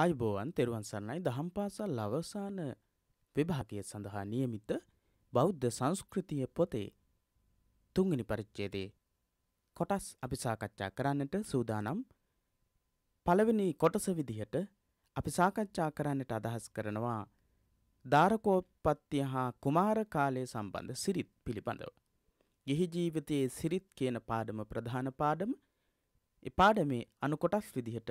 ආයුබෝවන් තෙරුවන් සන්නයි දහම් පාසල් අවසාන විභාගය සඳහා නියමිත බෞද්ධ සංස්කෘතිය පොතේ තුංගනි පරිච්ඡේදේ කොටස් අපි සාකච්ඡා කරන්නට සූදානම් පළවෙනි කොටස විදිහට අපි සාකච්ඡා කරන්නට අදහස් කරනවා දාරකෝපත්‍ය හා කුමාර කාලය සම්බන්ධ සිරිත් පිළිබඳව. ගිහි ජීවිතයේ සිරිත් කියන පාඩම ප්‍රධාන පාඩම ඒ පාඩමේ අනුකොටස් විදිහට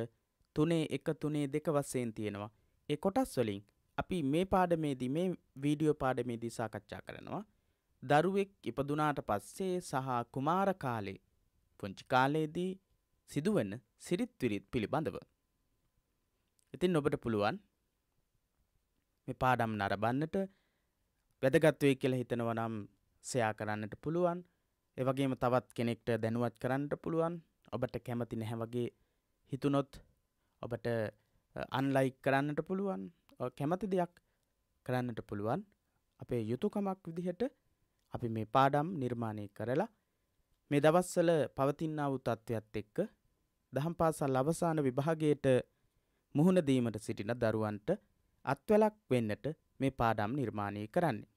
තුනේ එක තුනේ දෙක වස්සයෙන් තියෙනවා ඒ කොටස් වලින් අපි මේ පාඩමේදී මේ වීඩියෝ පාඩමේදී සාකච්ඡා කරනවා දරුවෙක් ඉපදුනාට පස්සේ සහ කුමාර කාලේ පුංචි කාලයේදී සිදුවන සිරිත් විරිත් පිළිබඳව. ඉතින් ඔබට පුළුවන් මේ පාඩම් නරඹන්නට වැදගත් වෙයි කියලා හිතනවා නම් ෂෙයා කරන්නට පුළුවන්. ඒ වගේම තවත් කෙනෙක්ට දැනුවත් කරන්නට පුළුවන්. ඔබට කැමති නැහැ වගේ හිතුනොත් ඔබට අන්ලයික් කරන්නට පුළුවන් කැමති දෙයක් කරන්නට පුළුවන් අපේ යුතුකමක් විදිහට අපි මේ පාඩම් නිර්මාණය කරලා මේ දවස්සල පවතින්න වූ තත්ත්වයක් එක්ක දහම් පාසල් අවසාන විභාගයට මුහුණ දීමට සිටින දරුවන්ට අත්වලක් වෙන්නට මේ පාඩම් නිර්මාණය කරන්නේ.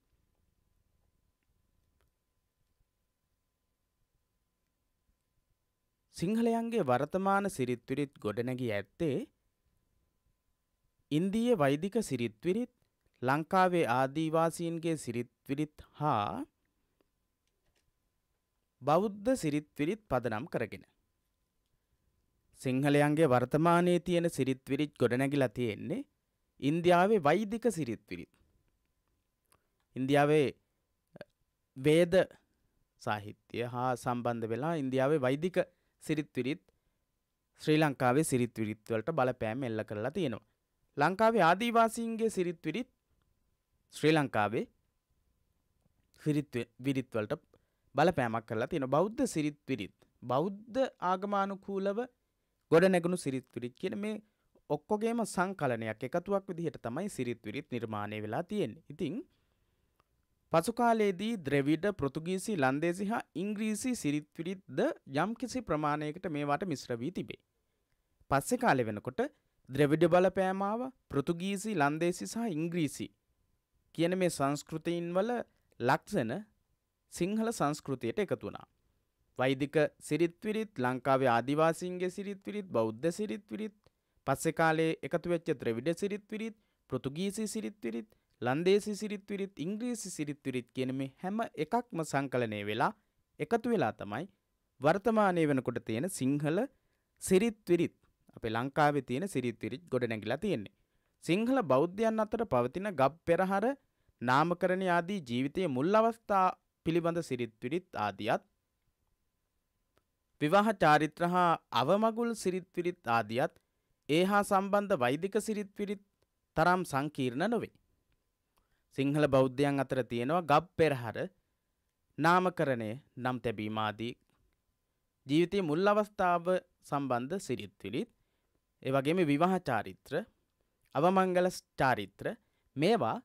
සිංහලයන්ගේ වර්තමාන සිරිත්විරිත් ගොඩනැගී ඇත්තේ ඉන්දීය වෛදික සිරිත්විරිත් ලංකාවේ ආදීවාසීන්ගේ සිරිත්විරිත් හා බෞද්ධ සිරිත්විරිත් පදනම් කරගෙන. සිංහලයන්ගේ වර්තමානයේ තියෙන සිරිත්විරිත් ගොඩනැගිලා තියෙන්නේ ඉන්දියාවේ වෛදික සිරිත්විරිත්. ඉන්දියාවේ වේද සාහිත්‍යය හා සම්බන්ධ වෙලා ඉන්දියාවේ වෛදික සිරිත්විරිත් ශ්‍රී ලංකාවේ සිරිත්විරිත්වලට බලපෑම් එල්ල කරලා තියෙනවා. ලංකාවේ ආදීවාසීන්ගේ සිරිත්විරිත් ශ්‍රී ලංකාවේ විරිත්වලට බලපෑමක් කරලා තියෙන බෞද්ධ සිරිත්විරිත් බෞද්ධ ආගමානුකූලව ගොඩනැගුණු සිරිත්විරිත් කියන මේ ඔක්කොගේම සංකලනයක් එකතුවක් විදිහට තමයි සිරිත්විරිත් නිර්මාණය වෙලා තියෙන්නේ. ඉතින් පසුකාලයේදී ද්‍රවිඩ පෘතුගීසි ලන්දේසි හා ඉංග්‍රීසි සිරිත්විරිත්ද යම්කිසි ප්‍රමාණයකට මේවාට මිශ්‍ර වී තිබේ. පස්සෙ කාලෙ වෙනකොට ද්‍රවිඩ බලපෑමාව පෘතුගීසි ලන්දේසි සහ ඉංග්‍රීසි කියන මේ සංස්කෘතීන්වල ලක්ෂණ සිංහල සංස්කෘතියට එකතු වුණා. වෛදික සිරිත්විරිත් ලංකාවේ ආදිවාසීන්ගේ සිරිත්විරිත් බෞද්ධ සිරිත්විරිත් පස්සෙ කාලේ එකතු වෙච්ච ද්‍රවිඩ සිරිත්විරිත් පෘතුගීසි සිරිත්විරිත් ලන්දේසි සිරිත් විරිත් ඉංග්‍රීසි සිරිත් විරිත් කියන මේ හැම එකක්ම සංකලනය වෙලා එකතු වෙලා තමයි වර්තමානය වෙනකොට තියෙන සිංහල සිරිත් විරිත් අපේ ලංකාවේ තියෙන සිරිත් විරිත් ගොඩනැගිලා තියෙන්නේ. සිංහල බෞද්ධයන් අතර පවතින ගබ් පෙරහර නාමකරණ ආදී ජීවිතයේ මුල් අවස්ථා පිළිබඳ සිරිත් විරිත් ආදියත් විවාහ චාරිත්‍ර හා අවමගුල් සිරිත් විරිත් ආදියත් ඒ හා සම්බන්ධ වෛදික සිරිත් විරිත් තරම් සංකීර්ණ නොවේ. සිංහල බෞද්ධයන් අතර තියෙනවා ගබ් පෙරහර නාමකරණය නම් තැබීමාදී ජීවිතයේ මුල් අවස්ථාව සම්බන්ධ සිරිත්විලිත් එවගේම විවාහ චාරිත්‍ර අවමංගල චාරිත්‍ර මේවා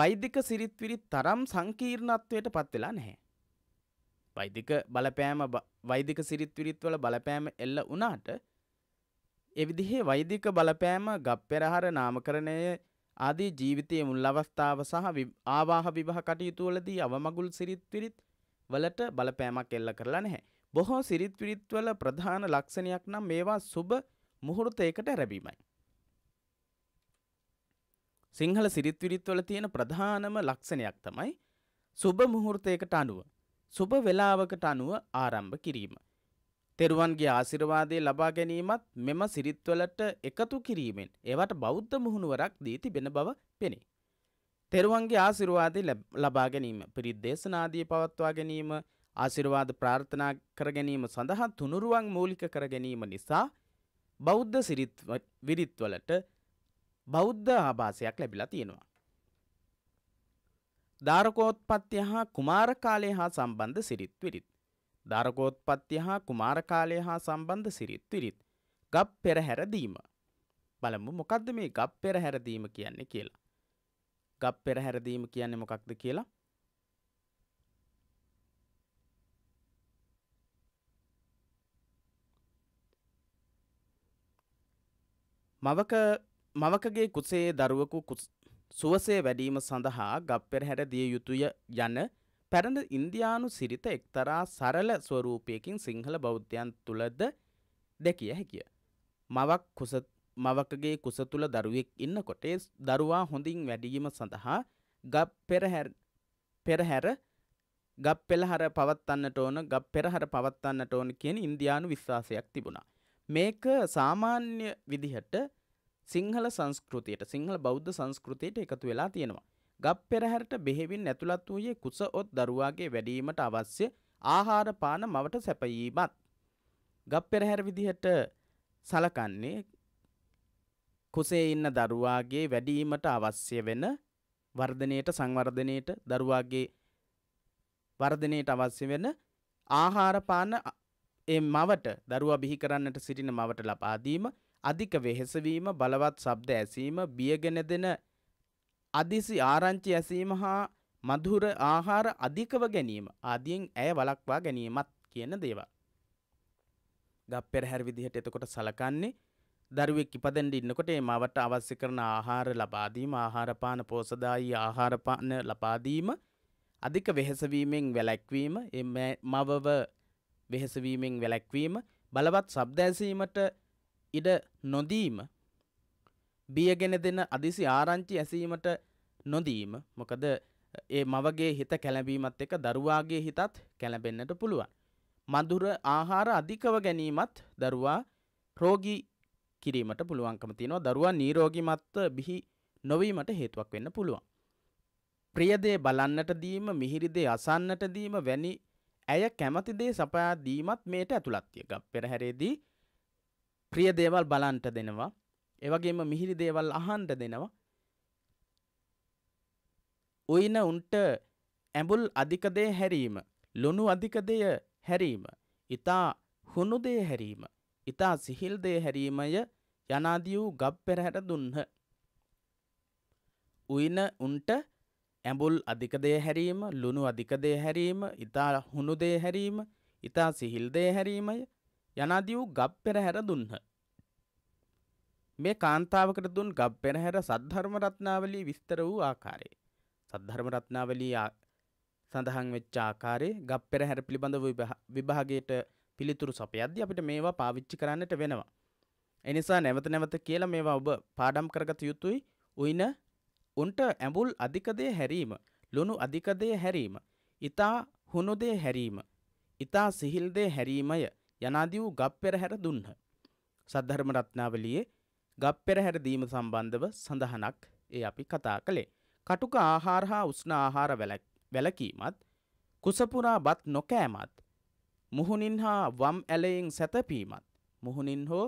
වෛදික සිරිත්විලි තරම් සංකීර්ණත්වයට පත් වෙලා නැහැ. වෛදික බලපෑම වෛදික සිරිත්විලිත් වල බලපෑම එල්ල වුණාට ඒ විදිහේ වෛදික බලපෑම ගබ්පෙරහර නාමකරණයේ ආදී ජීවිතයේ මුල් අවස්ථාව සහ ආවාහ විවාහ කටයුතු වලදී අවමගුල් සිරිත් විරිත් වලට බලපෑමක් එල්ල කරලා නැහැ. බොහෝ සිරිත් විරිත් වල ප්‍රධාන ලක්ෂණයක් නම් මේවා සුබ මුහුර්තයකට රැබීමයි. සිංහල සිරිත් විරිත් වල තියෙන ප්‍රධානම ලක්ෂණයක් තමයි සුබ මුහුර්තයකට අනුව සුබ වේලාවකට අනුව ආරම්භ කිරීම. තෙරුවන්ගේ ආශිර්වාදය ලබා ගැනීමත් මෙම සිරිත්වලට එකතු කිරීමෙන් ඒවට බෞද්ධ මුහුණුවරක් දී තිබෙන බව පෙනේ. තෙරුවන්ගේ ආසිරවාදය ලබා ගැනීම පිරිත් දේශනාදී පවත්වා ගැනීම ආසිරවාද ප්‍රාර්ථනා කර ගැනීම සඳහා තුනුරුවන් මූලික කර ගැනීම නිසා බෞද්ධ විරිත්වලට බෞද්ධ ආභාසයක් ලැබිලා තියෙනවා. ධාරකෝත්පත්ති හා කුමාර කාලය හා සම්බන්ධ සිරිත් විරිත්. ධාරකෝත්පත්ති හා කුමාරකාලය හා සම්බන්ධ සිරිත් විරිත්. ගප් පෙරහැරදීම. බලමු මොකක්ද මේ ගප් පෙරහැරදීම කියන්නේ කියලා. ගප් පෙරහැරදීම කියන්නේ මොකක්ද කියලා මවක මවකගේ කුසේ දරුවකු සුවසේ වැඩීම සඳහා ගප්පෙර හැර දිය යුතුය යන පැරඳ ඉන්දයානු සිරිත එක්තරා සරල ස්වරූපයකින් සිංහල බෞද්ධයන් තුළද දැකිය හැකිය. මවක් කුස මවකගේ කුස තුළ දරුවෙක් ඉන්නකොට දරුවා හොඳින් වැඩීම සඳහා ගප් පෙරහැර ගප් පෙළහර පවත්වන්නට ඕන ගප් පෙරහර පවත්වන්නට ඕන කියන ඉන්දයානු විශ්වාසයක් තිබුණා. මේක සාමාන්‍ය විදිහට සිංහල සංස්කෘතියට සිංහල බෞද්ධ සංස්කෘතියට එකතු වෙලා තියෙනවා. ගබ් පෙරහැරට බෙහෙවින් ඇතුළත් වූයේ කුස ඔත් දරුවාගේ වැඩීමට අවශ්‍ය ආහාර පාන මවට සැපයීමත්. ගබ් පෙරහැර විදිහට සලකන්නේ කුසේ ඉන්න දරුවාගේ වැඩීමට අවශ්‍ය වෙන වර්ධනයට සංවර්ධනයට දරුවාගේ වර්ධනයට අවශ්‍ය වෙන ආහාරපාන ඒ මවට දරුවා බිහි කරන්නට සිටින මවට ලබාදීම අධික වෙහෙසවීම බලවත් සබ්ද ඇසීම බියගෙන දෙන අදිසි ආරංචි ඇසීම හා මధుර ආහාර අධිකව ගැනීම ආදියෙන් ඇය වළක්වා ගැනීමත් කියන දේවල්. ගප්පෙරහැර විදිහට එතකොට සලකන්නේ දරුවෙක් ඉපදෙන්න ඉන්නකොට ඒ මවට අවශ්‍ය කරන ආහාර ලබා දීම, ආහාර පාන පෝසදායි ආහාර පාන ලබා දීම, අධික වෙහෙස වීමෙන් වැළැක්වීම, මේ මවව වෙහෙස වීමෙන් වැළැක්වීම, බලවත් ශබ්ද ඇසීමට ඉඩ නොදීම බියගෙන දෙන අදිසි ආරංචි ඇසීමට නොදීම මොකද ඒ මවගේ හිත කැළඹීමත් එක දරුවාගේ හිතත් කැළඹෙන්නට පුළුවන්. මදුර ආහාර අධිකව ගැනීමත් දරුවා රෝගී කිරීමට පුළුවන්කම තියෙනවා දරුවා නීරෝගිමත්ව බිහි නොවීමට හේතුවක් වෙන්න පුළුවන්. ප්‍රියදේ බලන්නට දීම මිහිරිදේ අසන්නට දීම වැනි ඇය කැමතිදේ සපයා දීමත් මේට ඇතුළත්තියක පෙරහැරේදී ප්‍රිය දේවල් බලන්ට දෙනවා ඒවගේම මිහිරි දේවල් අහන්ට දෙනවා උයින උන්ට ඇඹුල් අධිකදේ හැරීම ලොනු අධිකදය හැරීම ඉතා හුණුදේ හැරීම ඉතා සිහිල්දේ හැරීමය යනාදී වූ ගබ් පෙරහැර දුන්හ උයින උන්ට ඇඹුල් අධිකදේ හැරීම ලුණු අධිකදේ හැරීම ඉතා හුණුදේ හැරීම ඉතා සිහිල්දේ හැරීමය යනාදී වූ ගබ් පෙරහැර දුන්හ මේ කාන්තාවකට දුන් ගබ් පෙරහැර සද්ධර්ම රත්නාවලී විස්තර වූ ආකාරයේ සද්ධර්ම රත්නාවලී සඳහන් වෙච්ච ආකාරයේ ගබ් පෙරහැර පිළිබඳව විභාගයට පිළිතුරු සපයද්දී අපිට මේවා පාවිච්චි කරන්නට වෙනවා. එනිසා නැවත නැවත කියලා මේවා ඔබ පාඩම් කරගත යුතුයි. උයින උන්ට ඇඹුල් අධික දේ හැරීම, ලුණු අධික දේ හැරීම, ඊතා හුණු දේ හැරීම, ඊතා සිහිල් දේ හැරීමය යනාදී වූ ගබ් පෙරහැර දුන්හ. සද්ධර්ම රත්නාවලියේ ගබ් පෙරහැර දීම සම්බන්ධව සඳහනක් ඒ අපි කතා කළේ. කටුක ආහාර හා උෂ්ණ ආහාර වැලකීමත් කුසපුරා බත් නොකෑමත් මුහුණින් හා වම් ඇලයෙන් සැතපීමත් මුහුණින් හෝ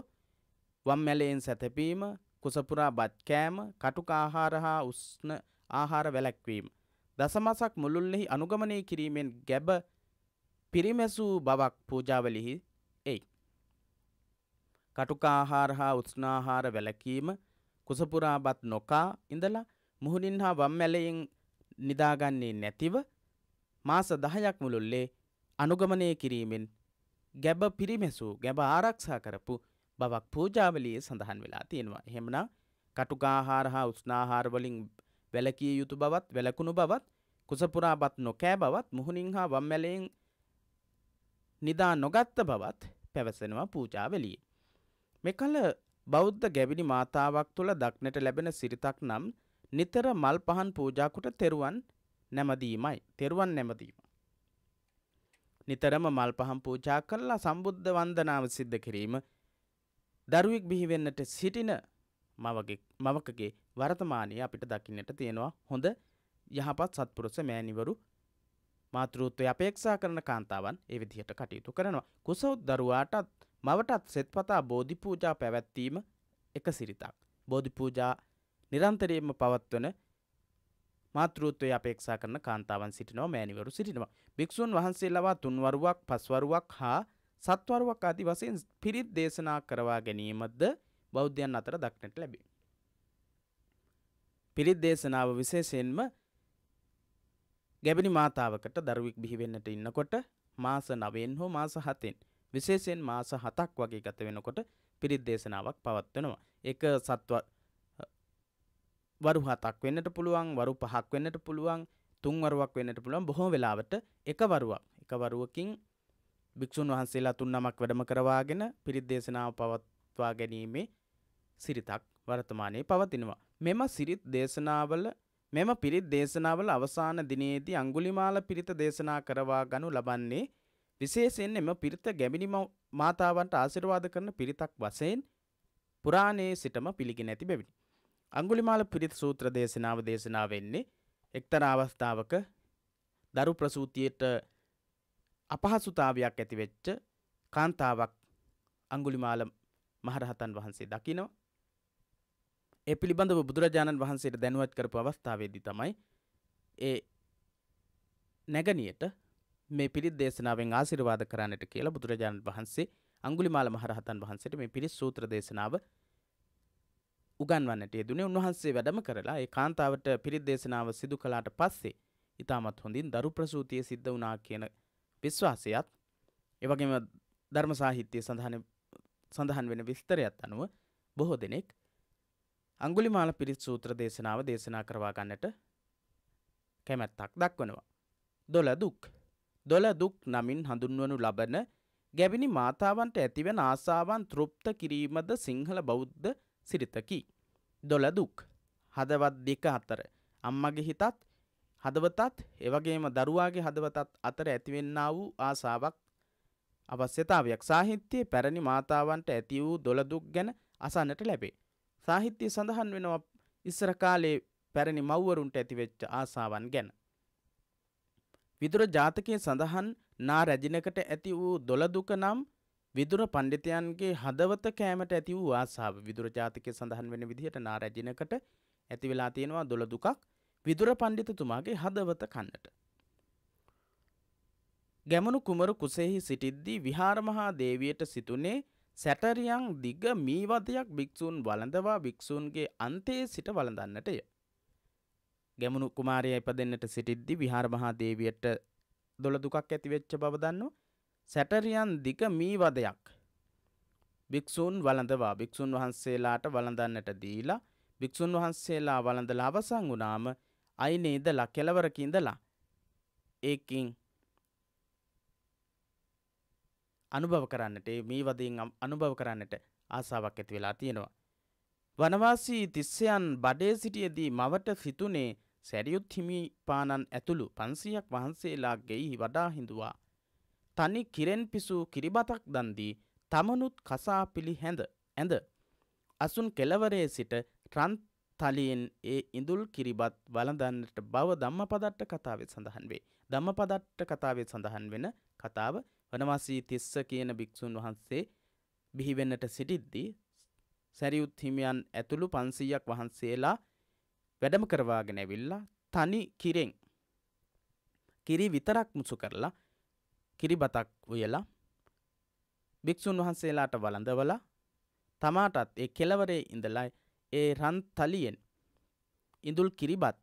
වම් ඇලයෙන් සැතපීම කුසපුරා බත් කෑම කටුක ආහාර හා උෂ්ණ ආහාර වැලැක්වීම. දසමසක් මුළුල්ලෙහි අනුගමනය කිරීමෙන් ගැබ පිරිමැසූ බවක් පූජාවලිහි කටුකාහාර හා උස්නාහාර වැළකීම කුසපුරාබත් නොකා ඉඳලා මුහුණින් හා වම්මැලයෙන් නිදාගන්නේ නැතිව මාස දහයක් මුළුල්ලේ අනුගමනය කිරීමෙන් ගැබ පිරිමැසූ ගැබ ආරක්ෂා කරපු බවක් පූජාවලිය සඳහන් වෙලා තියෙනවා. එහෙමනම් කටුකාහාර හා උස්නාහාර වලින් වැළකිය යුතු බවත් වැළකුණු බවත් කුසපුරාබත් නොකෑ බවත් මුහුණින් හා වම්මැලයෙන් නිදා නොගත්ත බවත් පැවසෙනවා පූජාවලියේ. මෙකල බෞද්ධ ගැබිණි මාතාවක් තුළ දක්නට ලැබෙන සිරිතක් නම් නිතර මල් පහන් පූජාකුට තෙරුවන් නැමදීමයි. තෙරුවන් නැමදීම. නිතරම මල් පහම් පූජා කරලා සම්බුද්ධ වන්දනාව සිද්ධ කිරීම දරුවෙක් බිහිවෙන්නට සිටින මවකගේ වර්තමානය අපිට දකින්නට තියෙනවා හොඳ යහපත් සත්පුරුස මෑනිවරු මාතෘත්වය අපේක්ෂා කරන කාන්තාවන් ඒ විදිහට කටයුතු කරනවා. කුසෞත් දරුවාටත් මවටත් සෙත්පතා බෝධි පූජා පැවැත්වීම එක සිරිතක්. බෝධි පූජා නිරන්තරයෙන්ම පවත්වන මාතෘත්වය අපේක්ෂා කරන කාන්තාවන් සිටිනවා මෑණිවරු සිටිනවා. භික්ෂූන් වහන්සේලවා තුන්වරුවක් පස්වරුවක් හා සත්වරුවක් ආදි වශයෙන් පිරිත් දේශනා කරවා ගැනීමද බෞද්ධයන් අතර දක්නට ලැබේ. පිරිත් දේශනාව විශේෂයෙන්ම ගැබිණි මාතාවකට දරුවෙක් බිහිවෙන්නට ඉන්නකොට මාස නවෙන් හෝ මාස හතෙන් විශේෂයෙන් මාස හතක් වගේ ගත වෙනකොට පිරිත් දේශනාවක් පවත්වනවා. ඒක සත්ව වරු හතක් වෙන්නට පුළුවන් වරු පහක් වෙන්නට පුළුවන් තුන් වරුවක් වෙන්නට පුළුවන් බොහෝ වෙලාවට එක වරුවක් එක වරුවකින් භික්‍ෂූන් වහන්සේලා තුන් නමක් වැඩම කරවාගෙන පිරිත් දේශනාව පවත්වා ගැනීමේ සිරිතක් වර්තමානයේ පවතිනවා. මෙම සිරිත් දේශනාවල මෙම පිරිත් දේශනාවල අවසාන දිනයේදී අඟුලිමාල පිරිත දේශනා කරවා ගනු ලබන්නේ විශේෂයෙන් එම පිරිත ගැමිණි මාතාවන්ට ආශිර්වාද කරන පිරිතක් වශයෙන් පුරාණයේ සිටම පිළිගෙන ඇති බැවිනි. අඟුලිමාල පිරිත් සූත්‍ර දේශනාව දේශනා වෙන්නේ එක්තරා අවස්ථාවක දරු ප්‍රසූතියට අපහසුතාවයක් ඇතිවෙච්ච කාන්තාවක් අඟුලිමාල මහරහතන් වහන්සේ දකිනවා. ඒ පිළිබඳව බුදුරජාණන් වහන්සේට දැනුවත් කරපු අවස්ථාවේදී තමයි ඒ නැගණියට මේ පිරිත් දේශනාවෙන් ආශිර්වාද කරන්නට කියලා බුදුරජාණන් වහන්සේ අඟුලිමාල මහරහතන් වහන්සේට මේ පිරිත් සූත්‍ර දේශනාව උගන්වන්නට යෙදුනේ උන්වහන්සේ වැඩම කරලා ඒ කාන්තාවට පිරිත් දේශනාව සිදු කළාට පස්සේ ඉතාමත් හොඳින් දරු ප්‍රසූතිය සිද්ධ වුණා කියන විශ්වාසයත් එවගේම ධර්ම සාහිත්‍යය සඳහන සඳහන් වෙන විස්තරයත් අනුව බොහෝ දෙනෙක් අංගුලිමාල පිරිත් සූත්‍ර දේශනාව දේශනා කරවා ගන්නට කැමැත්තක් දක්වනවා. දොළ දුක් දොළ දුක් නමින් හඳුන්වනු ලබන ගැබිනි මාතාවන්ට ඇතිවන ආසාවන් තෘප්ත කිරීමද සිංහල බෞද්ධ සිරිතකි. දොළ දුක් හදවත් දෙක අතර අම්මගේ හිතත් හදවතත් එවගේම දරුවාගේ හදවතත් අතර ඇතිවෙන්න වූ ආසාවක් අවශ්‍යතාවයක් සාහිත්‍යයේ පැරණි මාතාවන්ට ඇති වූ දොළදුක් ගැන අසන්නට ලැබේ. සාහිත්‍යය සඳහන් වෙනවා ඉස්සර කාලේ පැරණි මව්වරුන්ට ඇතිවෙච්ච ආසාවන් ගැන. විදුර ජාතකයේ සඳහන් නා රැජිනකට ඇති වූ දොළදුක නම් විදුර පණ්ඩිතයන්ගේ හදවත කෑමට ඇති වූ ආසාාව විදුර ජාතකය සඳහන් වෙන විදිහට නා රැජිනකට ඇති වෙලා තියෙනවා දොළදුකක් විදුර පණ්ඩිතතුමාගේ හදවත කන්නට. ගැමනු කුමරු කුසෙහි සිටිද්දී විහාරමහා දේවියට සිතුනේ සැටරියන් දිග මීවදයක් භික්‍ෂූන් වලඳවා භික්‍ෂූන්ගේ අන්තයේ සිට වළඳන්නටය. ගැමුණු කුමාරය එප දෙන්නට සිටිද්දි විහාරමහා දේවියට දොළ දුකක් ඇතිවෙච්ච බවදන්නු සැටරියන් දිග මීවදයක් භික්‍ෂූන් වලඳවා භික්‍ෂූන් වහන්සේලාට වළඳන්නට දීලා භික්‍ෂූන් වහන්සේලා වළඳලා අවසං වුනාම අයිනේදලා කෙලවරකින්දලා ඒකින් අනුභව කරන්නට මේ වදයෙන් අනුභව කරන්නට ආසාවක් ඇති වෙලා තියෙනවා. වනවාසී තිස්සයන් බඩේ සිටියදී මවට සිතුනේ සැරියුත් හිමිපාණන් ඇතුළු පන්සීයක් වහන්සේලා ගෙයි වඩා හිඳුවා. තනි කිරෙන් පිසු කිරිබතක් දන්දී තමනුත් කසා පිළි හැඳ ඇඳ. අසුන් කෙලවරේ සිට රන් තලියෙන් ඒ ඉඳුල් කිරිබත් වලඳන්නට බව ධම්මපදට්ට කතාවේ සඳහන් වේ. ධම්මපදට්ට කතාවේ සඳහන් වෙන කතාව වනවාසී තිස්ස කියන භික්‍ෂූන් වහන්සේ බිහිවෙන්නට සිටිද්දී සැරියුත් හිමියන් ඇතුළු පන්සීයක් වහන්සේලා වැඩම කරවාගෙන ඇවිල්ලා තනි කිරෙන් කිරි විතරක් මුසු කරලා කිරි බතක් උයලා භික්‍ෂූන් වහන්සේලාට වළඳවලා තමාටත් ඒ කෙලවරේ ඉඳලා ඒ රන් තලියෙන් ඉඳුල් කිරිබත්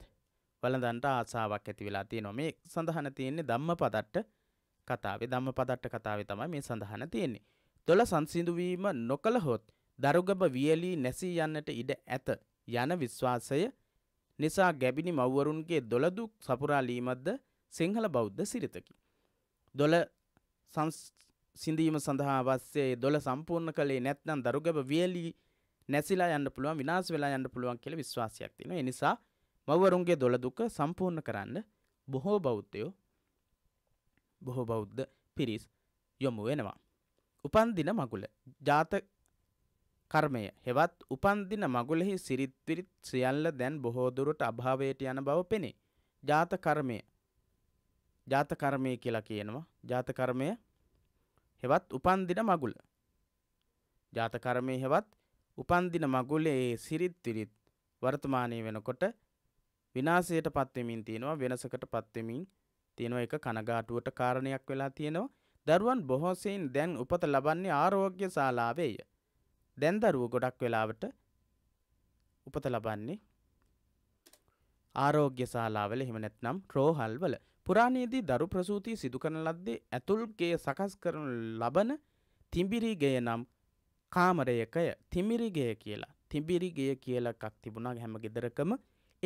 වළඳන්ට ආසාවක් ඇති වෙලා තියෙනවා මේ සඳහන තියෙන්නේ ධම්මපදට්ට කතාවේ ධම්ම පදට්ට කතාවේ තමයි මේ සඳහන තියෙන්නේ. දොළ සංසිඳුවීම නොකළ හොත් දරුගබ වියලී නැසී යන්නට ඉඩ ඇත යන විශ්වාසය නිසා ගැබිනි මව්වරුන්ගේ දොළදුක් සපුරාලීමක්ද සිංහල බෞද්ධ සිරිතකි. දොළ සිඳීම සඳහා අවස්සේ දොළ සම්පූර්ණ කළේ නැත්නම් දරුගබ වියලී නැසිලා යන්න පුළුවන් විනාශ වෙලා යන්න පුළුවන් කියලා විශ්වාසයක් තියෙනවා. ඒ නිසා මව්වරුන්ගේ දොළ දුක සම්පූර්ණ කරන්න බොහෝ බෞද්ධයෝ බොහෝ බෞද්ධ පිරිස් යොමු වෙනවා. උපන්දින මගුල ජාත කර්මය හෙවත් උපන්දින මගුලෙහි සිරිත් විරිත් සියල්ල දැන් බොහෝ දුරට අභාවයට යන බව පෙනේ. ජාත කර්මය ජාත කර්මය කියලා කියනවා. ජාත කර්මය හෙවත් උපන්දින මගුල. ජාත කර්මය හෙවත් උපන්දින මගුලේ සිරිත් විරිත් වර්තමානයේ වෙනකොට විනාශයට පත්වෙමින් තියෙනවා වෙනසකට පත්වෙමින් තියෙනවා එක කනගාටුවට කාරණයක් වෙලා තියෙනවා. දරුවන් බොහෝසෙයින් දැන් උපත ලබන්නේ ආරෝග්‍ය ශාලාවේය. දැන් දරුවෝ ගොඩක් වෙලාවට උපත ලබන්නේ ආරෝග්‍ය ශාලාවල එහෙම නැත්නම් රෝහල්වල. පුරාණයේදී දරු ප්‍රසූතිය සිදු කරන ලද්දේ ඇතුල්ගේ සකස් කරනු ලබන තිඹිරිගය නම් කාමරයකය තිමිරිගය කියලා. තිඹිරිගය කියලා එකක් තිබුණා හැම ගෙදරකම.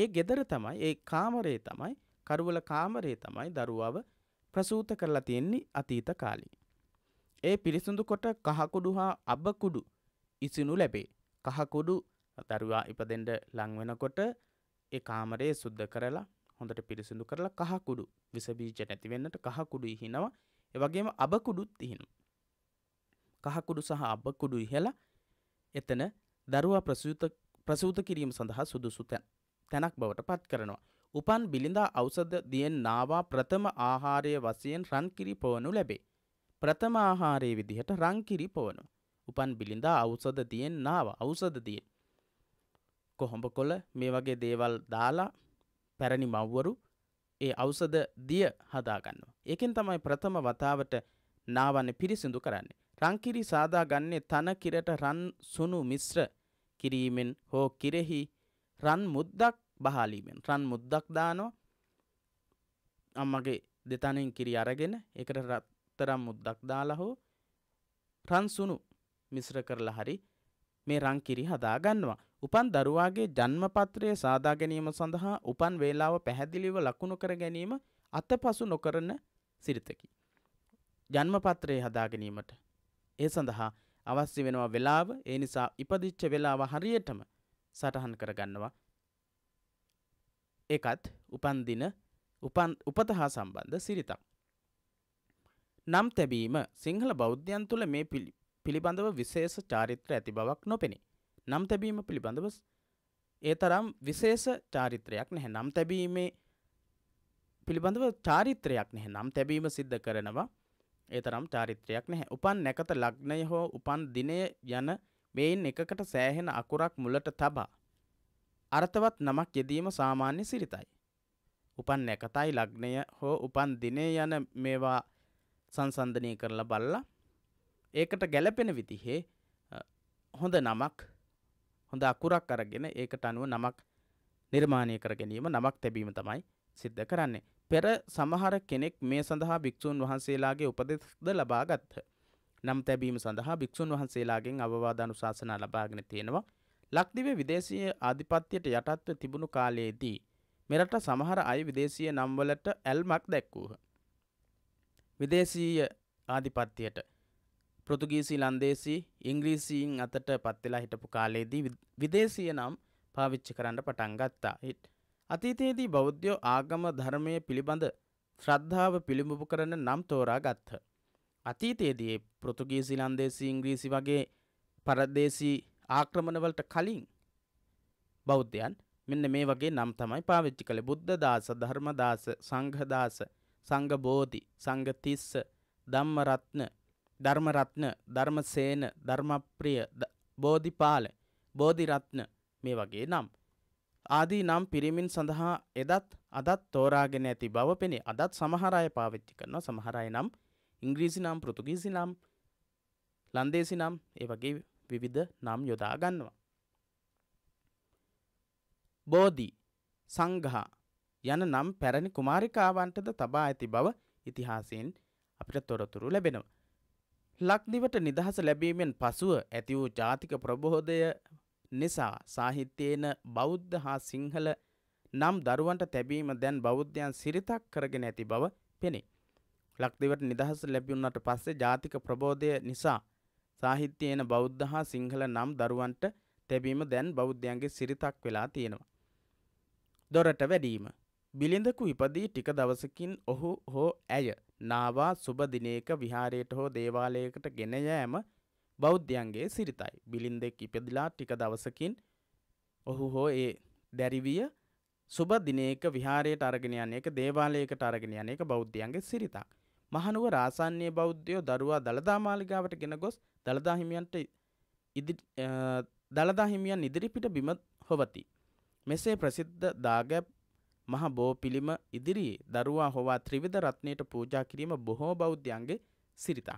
ඒ ගෙදර තමයි ඒ කාමරේ තමයි කරවල කාමරයේ තමයි දරුවාව ප්‍රසූත කරලා තියෙන්නේ අතීත කාලේ. ඒ පිරිසුඳු කොට කහකුඩු හා අබකුඩු ඉසිනු ලැබේ. කහකුඩු දරුවා ඉපදෙන්ට ලංවෙනකොට ඒ කාමරයේ සුද්ධ කරලා හොඳට පිරිසිදු කරලා කහකුඩු විසබීජ නැතිවෙන්නට කහකුඩු ඉහිනවා එවගේම අබකුඩුත් තිහිනු. කහකුඩු සහ අබකුඩු ඉහලා එතන දරුවා ප්‍රසූත කිරීම සඳහා සුදුසු තැනක් බවට පත් කරනවා. උපන් බිලිඳා ඖෂධ දියෙන් නාවා ප්‍රථම ආහාරය වශයෙන් රන්කිරි පොවනු ලැබේ. ප්‍රථම ආහාරයේ විදිහට රන්කිරි පොවනු. උපන් බිලිඳා ඖෂධ දියෙන් නාවා ඖෂධ දියෙන්. කොහොඹ කොළ මේ වගේ දේවල් දාලා පැරණි මව්වරු ඒ අවසද දිය හදාගන්නවා. ඒකෙන් තමයි ප්‍රථම වතාවට නාවන්නේ පිරිසිදු කරන්නේ. රංකිරි සාදා ගන්නේ තන කිරට රන් සුනු මිශ්‍ර කිරීමෙන් හෝ කිරෙහි රන් මුද්දක් බහාලීමෙන් රන් මුද්දක් දානවා අම්මගේ දෙතනින් කිරි අරගෙන එකට රත්තරම් මුද්දක් දාලා හෝ රන් සුණු මිශ්‍ර කරලා හරි මේ රන් කිරි හදා ගන්නවා. උපන් දරුවාගේ ජන්මපත්‍රය සාදා ගැනීම සඳහා උපන් වේලාව පැහැදිලිව ලකුණු කර ගැනීම අතපසු නොකරන සිරිතකි. ජන්මපත්‍රය හදා ගැනීමට ඒ සඳහා අවශ්‍ය වෙනවා වෙලාව ඒ නිසා ඉපදිච්ච වෙලාව හරියටම සටහන් කරගන්නවා එකත් උපන්දින උපත හා සම්බන්ධ සිරිතක්. නම් තැබීම සිංහල බෞද්ධයන් තුළ මේ පිළිබඳව විශේෂ චාරිත්‍ර ඇති බවක් නොපෙනේ. නම් තැබීම පිළිබඳව ඒ තරම් විශේෂ චාරිත්‍රයක් නැහැ නම් තැබීමේ පිළිබඳව චාරිත්‍රයක් නැහැ නම් තැබීම සිද්ධ කරනවා ඒ තරම් චාරිත්‍රයක් නැහැ උපන් නැකත ලග්නය හෝ උපන් දිනය යන මෙයින් එකකට සෑහෙන අකුරක් මුලට තබා අර්ථවත් නමක් යෙදීම සාමාන්‍ය සිරිතයි. උපන් නැකතයි ලග්නය හෝ උපන් දිනේ යන මේවා සංසන්ධනය කරලා බලලා ඒකට ගැලපෙන විදිහේ හොඳ නමක් හොඳ අකුරක් අරගෙන ඒකට අනුව නමක් නිර්මාණය කර ගැනීම නමක් තැබීම තමයි සිද්ධ කරන්නේ. පෙර සමහර කෙනෙක් මේ සඳහා භික්‍ෂූන් වහන්සේලාගේ උපදෙස්ද ලබාගත්හ. නම් තැබීම සඳහා භික්‍ෂූන් වහන්සේලාගෙන් අවවාධ අනුශාසනා ලබාගෙන තියෙනවා ලක්දිවේ විදේශීය ආධිපත්‍යයට යටත්ව තිබුණු කාලයේදී මෙරට සමහර අය විදේශීය නම්වලට ඇල්මක් දැක්වූහ. විදේශීය ආධිපත්‍යයට පෘතුගීසි ලන්දේසි ඉංග්‍රීසිීන් අතට පත්වෙලා හිටපු කාලයේදී විදේශය නම් පාවිච්චි කරන්න පටන් ගත්තා හිට. අතීතයේදී බෞද්ධ්‍යෝ ආගම ධර්මය පිළිබඳ ශ්‍රද්ධාව පිළිඹපු කරන නම් තෝරා ගත්හ. අතීතයේදී පෘතුගීසි ලන්දේසි ඉංග්‍රීසි වගේ පරදේසි ආක්‍රමණවලට කලින් බෞද්ධයන් මෙන්න මේ වගේ නම් තමයි පාවිච්චි කළේ බුද්ධදාස ධර්මදාස සංඝදාස සංඝබෝධි සංඝතිස්ස ධම්මරත්න ධර්මරත්න ධර්මසේන ධර්මප්‍රිය බෝධිපාල බෝධිරත්න මේ වගේ නම් ආදී නම් පිරිමින් සඳහා එදත් අදත් තෝරාගෙන ඇති බව පෙනේ අදත් සමහර අය පාවිච්චි කරනවා සමහර අය නම් ඉංග්‍රීසි නම් පෘතුගීසි නම් ලන්දේසි නම් ඒ වගේ විවිධ නම් යොදා ගන්නවා. බෝධි සංඝා යන නම් පැරණි කුමාරිකාවන්ටද තබා ඇති බව ඉතිහාසයෙන් අපිට තොරතුරු ලැබෙනවා. ලක්දිවට නිදහස ලැබීමෙන් පසුව ඇති වූ ජාතික ප්‍රබෝධය නිසා සාහිත්‍යයේන බෞද්ධ හා සිංහල නම් දරුවන්ට තැබීම දැන් බෞද්ධයන් සිරිතක් කරගෙන ඇති බව පෙනේ. ලක්දිවට නිදහස ලැබුණට පස්සේ ජාතික ප්‍රබෝධය නිසා සාහිත්‍යයේන බෞද්ධ හා සිංහල නම් දරුවන්ට තැබීම දැන් බෞද්ධයන්ගේ සිරිතක් වෙලා තියෙනවා. දොරට වැඩීම. බිලිඳකු ඉපදී ටික දවසකින් ඔහු හෝ ඇය නාවා සුබදිනයක විහාරයට හෝ දේවාලයකට ගෙන යෑම බෞද්ධයන්ගේ සිරිතයි. බිලින්දෙක් ඉපදිලා ටික දවසකින් ඔහු හෝ ඒ දැරිවිය සුබ දිනයක විහාරයට අරගෙන යන එක දේවාලයකට අරගෙන යන එක බෞද්ධයන්ගේ සිරිතක්. මහනුව රාසාන්නේ බෞද්ධයෝ දරුවා දළදා මාලිගාවට ගෙන ගොස් දළදා හිමියන්ට දළදා හිමියන් ඉදිරිපිට බිම හොවති. මෙසේ ප්‍රසිද්ධ දාගැප් මහ බෝ පිළිම ඉදිරියේ දරුවා හොවා ත්‍රිවිධ රත්නයට පූජා කිරීම බොහෝ බෞද්ධයන්ගේ සිරිතක්.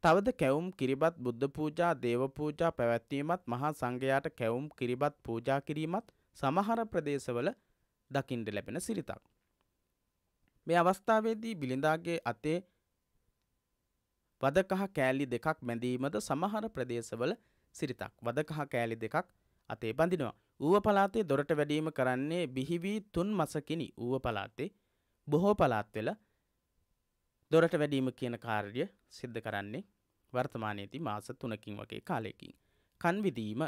තවද කැවුම් කිරිබත් බුද්ධ පූජා දේව පූජා පැවැත්වීමත් මහා සංඝයාට කැවුම් කිරිබත් පූජා කිරීමත් සමහර ප්‍රදේශවල දකිින්ට ලැබෙන සිරිතක්. මේ අවස්ථාවේදී බිලිඳාගේ අතේ වදකහ කෑලි දෙකක් මැඳීමද සමහර ප්‍රදේශවල සිරිතක්. වදකහ කෑලි දෙකක් අතේ බඳිනවා. ඌව පලාතේ දොරට වැඩීම කරන්නේ බිහිවී තුන් මසකිනි ඌව පලාතේ බොහෝ පලාත්වෙල දොරට වැඩීම කියන කාර්ය සිද්ධ කරන්නේ වර්තමානයේති මාස තුනකින් වගේ කාලයකින්. කන්විදීම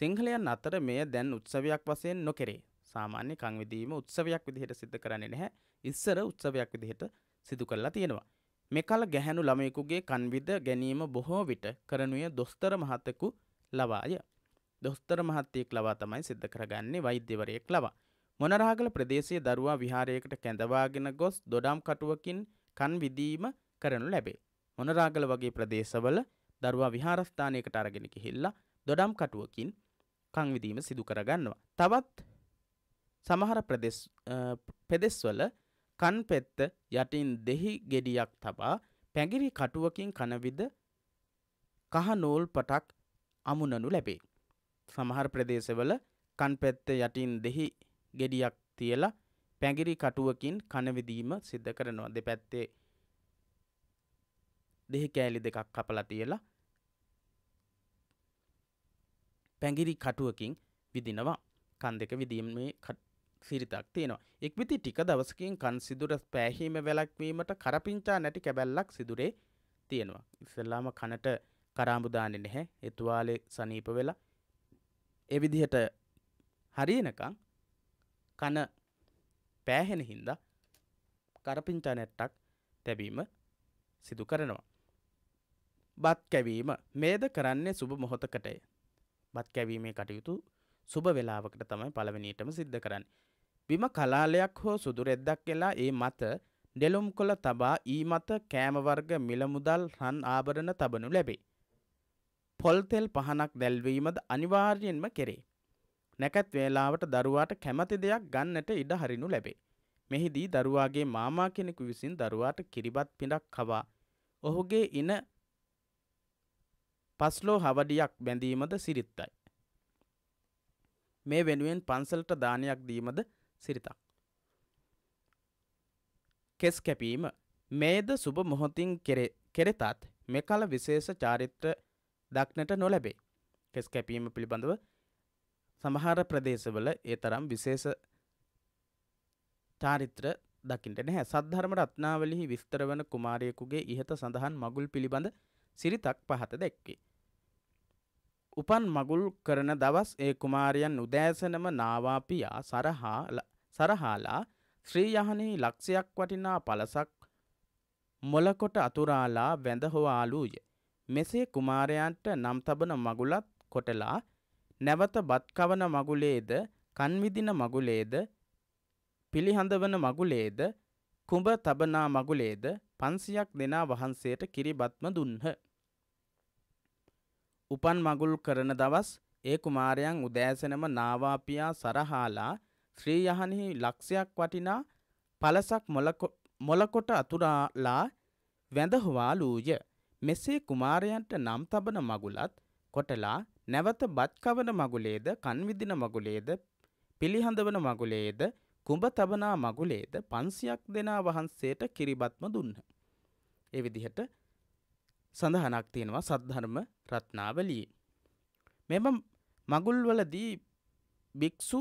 සිංහලයන් අතර මෙය දැන් උත්සවයක් වසයෙන් නොකෙරේ සාමාන්‍ය කංවිදීම උත්සවයක් විදිහට සිද්ධ කරන්නේ නැහැ ඉස්සර උත්සවයක් විදිහට සිදු කරලා තියෙනවා. මෙකල ගැහැණු ළමයෙකුගේ කන්විද ගැනීම බොහෝ විට කරනුය දොස්තර මහතෙකු ලවාය. දොස්තර මහත්තයෙක් ලවා තමයි සිද්ධ කරගන්නේ වෛද්‍යවරයෙක් ලවා. මොනරාගල ප්‍රදේශයේ දරුවා විහාරයකට කැඳවාගෙන ගොස් දොඩම් කටුවකින් කන් විදීම කරනු ලැබේ. මොනරාගල වගේ ප්‍රදේශවල දරුවා විහාරස්ථානයකට අරගෙන ගිහිල්ලා දොඩම් කටුවකින් කන් විදීම සිදු කරගන්නවා. තවත් සමහර ප්‍රදේශ පෙදෙස්වල කන් පෙත්ත යටින් දෙහි ගෙඩියක් තබා පැඟිරි කටුවකින් කනවිද කහ නූල් පටක් අමුණනු ලැබේ. සමහර ප්‍රදේශවල කන් පැත්ත යටින් දෙහි ගෙඩියක් තියලා පැඟිරි කටුවකින් කනවිදීම සිද්ධ කරනවා දෙපැත්තේ දෙහි කෑලි දෙකක් කපලා තියලා පැඟිරි කටුවකින් විදිනවා කන් දෙක විදීමේ සිරිතක් තියෙනවා. ඉක්බිති ටික දවසකින් කන් සිදුර පෑහීම වැළැක්වීමට කරපිංචා නැටි කැබැල්ලක් සිදුරේ තියෙනවා. ඉස්සෙල්ලාම කනට කරාඹු දාන්නේ නැහැ. එතුවාලේ සනීප වෙලා ඒ විදිහට හරියනකම් කන පෑහෙන හින්දා කරපිංචා නැට්ටක් තැබීම සිදු කරනවා. බත් කැවීම මේද කරන්නේ සුබ මොහොතකටය. බත් කැවීමේ කටයුතු සුබ වෙලාවකට තමයි පළවෙනියටම සිද්ධ කරන්නේ. බිම කලාලයක් හෝ සුදුරෙද්දක් කියලා ඒ මත නෙළුම් කොළ තබා ඊ මත කෑමවර්ග මිලමුදල් රන් ආභරණ තබනු ලැබේ. පොල්තෙල් පහනක් දැල්වීමද අනිවාර්යෙන්ම කෙරේ. නැකැත් වේලාවට දරුවාට කැමති දෙයක් ගන්නට ඉඩ හරිනු ලැබේ. මෙහිදී දරුවාගේ මාමා කෙනෙකු විසින් දරුවාට කිරිබත් පිඩක් කවා ඔහුගේ ඉන පස්ලෝ හවඩියක් බැඳීමද සිරිත්තයි. මේ වෙනුවෙන් පන්සල්ට දානයක් දීමද සිරිතක්. කෙස් කැපීම මේද සුබ මොහොතින් කෙරෙතත් මෙකල විශේෂ චාරිත්‍ර දක්නට නොලැබේ. කෙස් කැපීම පිළිබඳව සමහර ප්‍රදේශවල ඒ තරම් විශේෂ චාරිත්‍ර දකිට නැහැ සද්ධර්ම රත්නාවලිහි විස්තර වන කුමාරයෙකුගේ ඉහත සඳහන් මගුල් පිළිබඳ සිරිතක් පහත දැක්කේ. උපන් මගුල් කරන දවස් ඒ කුමාරයන් උදෑසනම නාවාපියා සරහාලා ශ්‍රී යහනෙහි ලක්ෂයක් වටිනා පලසක් මොලකොට අතුරාලා වැඳ හොවාලූය. මෙසේ කුමාරයන්ට නම් තබන මගුලත් කොටලා නැවත බත්කවන මගුලේද කන්විදින මගුලේද පිළිහඳවන මගුලේද කුඹ තබනා මගුලේද පන්සියක් දෙනා වහන්සේට කිරිබත්ම දුන්හ. උපන් මගුල් කරන දවස් ඒ කුමාරයන් උදෑසනම නාවාපියා සරහාලා ශ්‍රී යහනෙහි ලක්ෂයක් වටිනා පලසක් මොලකොට අතුරාලා වැඳහවාලූය. මෙසේ කුමාරයන්ට නම් තබන මගුලත් කොටලා නැවත බත්කවන මගුලේද කන්විදින මගුලේද පිළිහඳවන මගුලේද කුඹ තබනා මගුලේද පන්සියක් දෙනා වහන්සේට කිරිබත්ම දුන්හ. එවිදිහට සඳහනක් තියෙනවා සද්ධර්ම රත්නාවලියේ. මෙම මගුල්වලදී භික්ෂු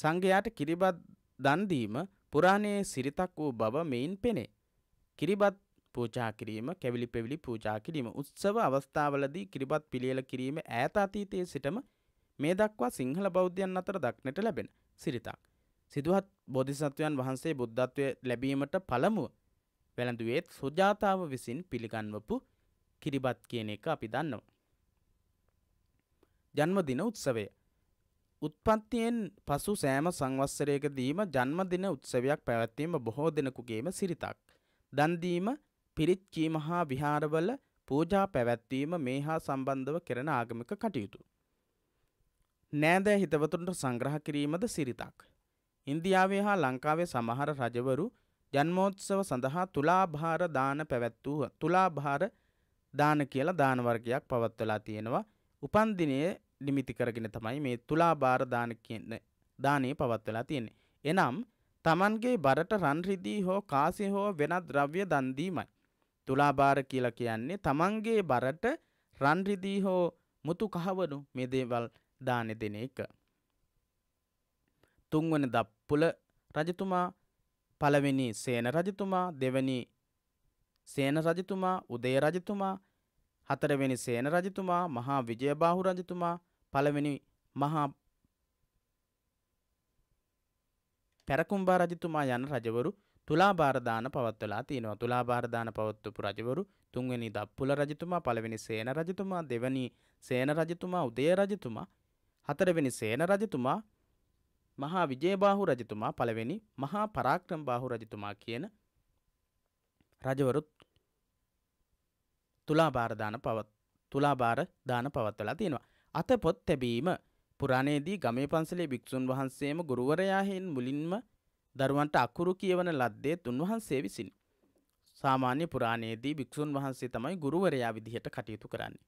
සංඝයාට කිරිබත් දන් දීම පුරාණයේ සිරිතක් වූ බව මෙයින් පෙනේ. කිරිබත් පූජා කිරීම, කැවිලි පෙවිලි පූජා කිරීම, උත්සව අවස්ථාවලදී කිරිබත් පිළියෙල කිරීම ඈත අතීතයේ සිටම මේ දක්වා සිංහල බෞද්ධයන් අතර දක්නට ලැබෙන සිරිතක්. සිදුහත් බෝධිසත්වයන් වහන්සේ බුද්ධත්වය ලැබීමට පළමුුව වැළඳුවේත් සුජාතාව විසින් පිළිගන්වපු කිරිබත් කියන එක අපි දන්නවා. ජන්මදින උත්සවය. උත්පත්තියෙන් පසු සෑම සංවස්සරයකදීම ජන්මදින උත්සවයක් පැවැත්වීම බොහෝ දෙනෙකුගේම සිරිතක්. දන්දීම පිරිත් කීම හා විහාරවල පූජා පැවැත්වීම මේ හා සම්බන්ධව කරන ආගමික කටයුතු. නෑදෑ හිතවතුන්ට සංග්‍රහ කිරීමද සිරිතක්. ඉන්දියාවේ හා ලංකාවේ සමහර රජවරු ජන්මෝත්සව සඳහා තුලාභාර දාන පැවැත්වූහ. තුලාභාර දාන කියලා දාන වර්ගයක් පවත්වලා තියෙනවා. උපන් දිනයේ නිමිති කරගෙන තමයි මේ තුලාභාර දාන කියන දානය පවත්වලා තියෙන්නේ. එනම් Tamanගේ බරට රන් රිදී හෝ කාසි හෝ වෙනත් ද්‍රව්‍ය දන් දීමයි. තුලාභාර කියලා කියන්නේ Tamanගේ බරට රන් රිදී හෝ මුතු කහවණු මේ දේවල් දාන දෙන එක. තුන්වන දප්පුල රජතුමා පළවෙනි සේන රජතුමා දෙවැනි සේන රජතුමා උදේ රජතුමා හතරවෙනි සේන රජතුමා මහා විජයබාහු රජතුමා පළවෙනි මහා පැරකුම්බා රජතුමා යන රජවරු තුලාභාරදාන පවත්වලා තියෙනවා තුලාභාරදාන පවත්වපු රජවරු තුන්වෙනි දප්පුල රජතුමා පළවෙනි සේන රජතුමා දෙවැනි සේන රජතුමා උදේ රජතුමා හතරවෙනි සේන රජතුමා මහා විජයබාහු රජතුමා පළවෙනි මහා පරාක්‍රම බාහු රජතුමා කියන රජවරුත් තුලාභාරදාන පවත් තුලාභාර දාන පවත්වලා තියෙනවා. අතපොත් තැබීම පුරාණයේදී ගමේ පන්සලේ භික්ෂූන් වහන්සේම ගුරුවරයාහෙන් මුලින්ම දරුවන්ට අකුරු කියවන ලද්දේ තුන්වහන්සේ විසින්. සාමාන්‍ය පුරාණයේදී භික්ෂූන් වහන්සේ තමයි ගුරුවරයා විදිහට කටයුතු කරන්නේ.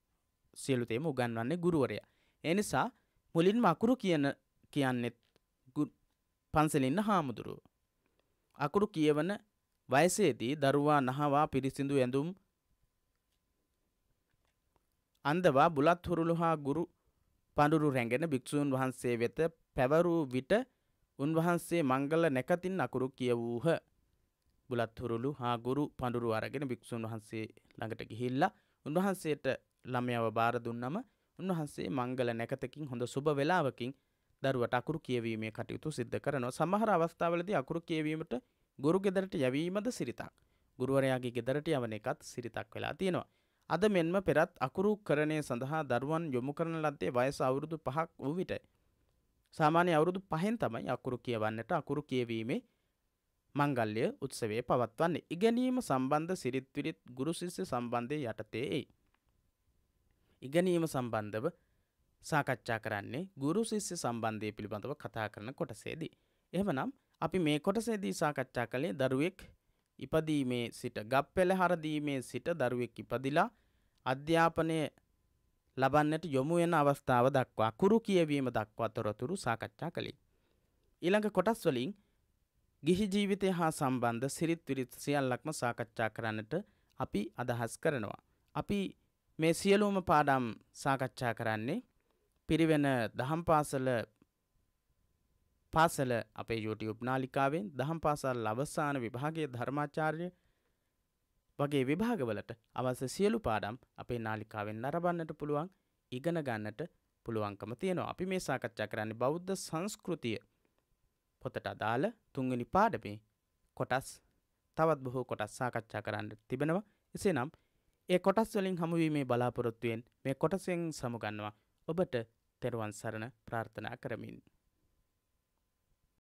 සියලුතේම උගන්වන්නේ ගුරුවරයා. ඒ නිසා මුලින්ම අකුරු කියන කියන්නෙත් පන්සලින්න හාමුදුරු. අකුරු කියවන වයසේදී දරුවා නහවා පිරිසිදු ඇඳුම් අන්දවා බුලත් හුරුළු හා ගුරු පඳුරු රැඟෙන භික්‍ෂූන් වහන්සේ වෙත පැවරූ විට උන්වහන්සේ මංගල නැකතින් අකුරු කියවූහ. බුලත් හුරුළු හා ගුරු පඳුරු අරගෙන භික්‍ෂූන් වහන්සේ ළඟට ගිහිල්ලා උන්වහන්සේට ළමයව බාර දුන්නම උන්වහන්සේ මංගල නැකතකින් හොඳ සුබ වෙලාවකින් දරුවට අකුරු කියවීමේ කටයුතු සිද්ධ කරනවා. සමහර අවස්ථාවලදී අකුරු කියවීමට ගුරු ගෙදරට යැවීමද සිරිතක්. ගුරුවරයාගේ ගෙදරට යවන එකත් සිරිතක් වෙලා තියෙනවා. අද මෙන්ම පෙරත් අකුරු කරණය සඳහා දරුවන් යොමු කරන ලද්දේ වයස අවුරුදු 5ක් වූ විට සාමාන්‍ය අවුරුදු 5න් තමයි අකුරු කියවන්නට අකුරු කියවීමේ මංගල්‍ය උත්සවය පවත්වන්නේ. ඉගෙනීම සම්බන්ධ සිරිත් විරිත් ගුරු ශිෂ්‍ය සම්බන්ධය යටතේ එයි. ඉගෙනීම සම්බන්ධව සාකච්ඡා කරන්නේ ගුරු ශිෂ්‍ය සම්බන්ධය පිළිබඳව කතා කරන කොටසේදී. එහෙමනම් අපි මේ කොටසේදී සාකච්ඡා කළේ දරුවෙක් ඉපදීමේ සිට ගබ් පෙළහරදීමේ සිට දරුවෙක් ඉපදිලා අධ්‍යාපනය ලබන්නට යොමු වෙන අවස්ථාව දක්වා කුරු කියවීම දක්වා තොරතුරු සාකච්ඡා කළේ. ඊළඟ කොටස් වලින් ගිහි ජීවිතය හා සම්බන්ධ සිරිත් විරිත් සියල්ලක්ම සාකච්ඡා කරන්නට අපි අදහස් කරනවා. අපි මේ සියලුම පාඩම් සාකච්ඡා කරන්නේ පිරිවෙන දහම් පාසල පාසල අපේ YouTube නාලිකාවෙන් දහම් පාසල් අවසාන විභාගයේ ධර්මාචාර්ය වගේ විභාගවලට අවශ්‍ය සියලු පාඩම් අපේ නාලිකාවෙන් නරඹන්නට පුළුවන් ඉගෙන ගන්නට පුළුවන්කම තියෙනවා. අපි මේ සාකච්ඡා කරන්නේ බෞද්ධ සංස්කෘතිය පොතට අදාළ තුන්වෙනි පාඩමේ කොටස් තවත් බොහෝ කොටස් සාකච්ඡා කරන්න තිබෙනවා. එසේනම් ඒ කොටස් වලින් හමුවීමේ බලාපොරොත්තුවෙන් මේ කොටසෙන් සමුගන්නවා. ඔබට තෙරුවන් සරණ ප්‍රාර්ථනා කරමින්.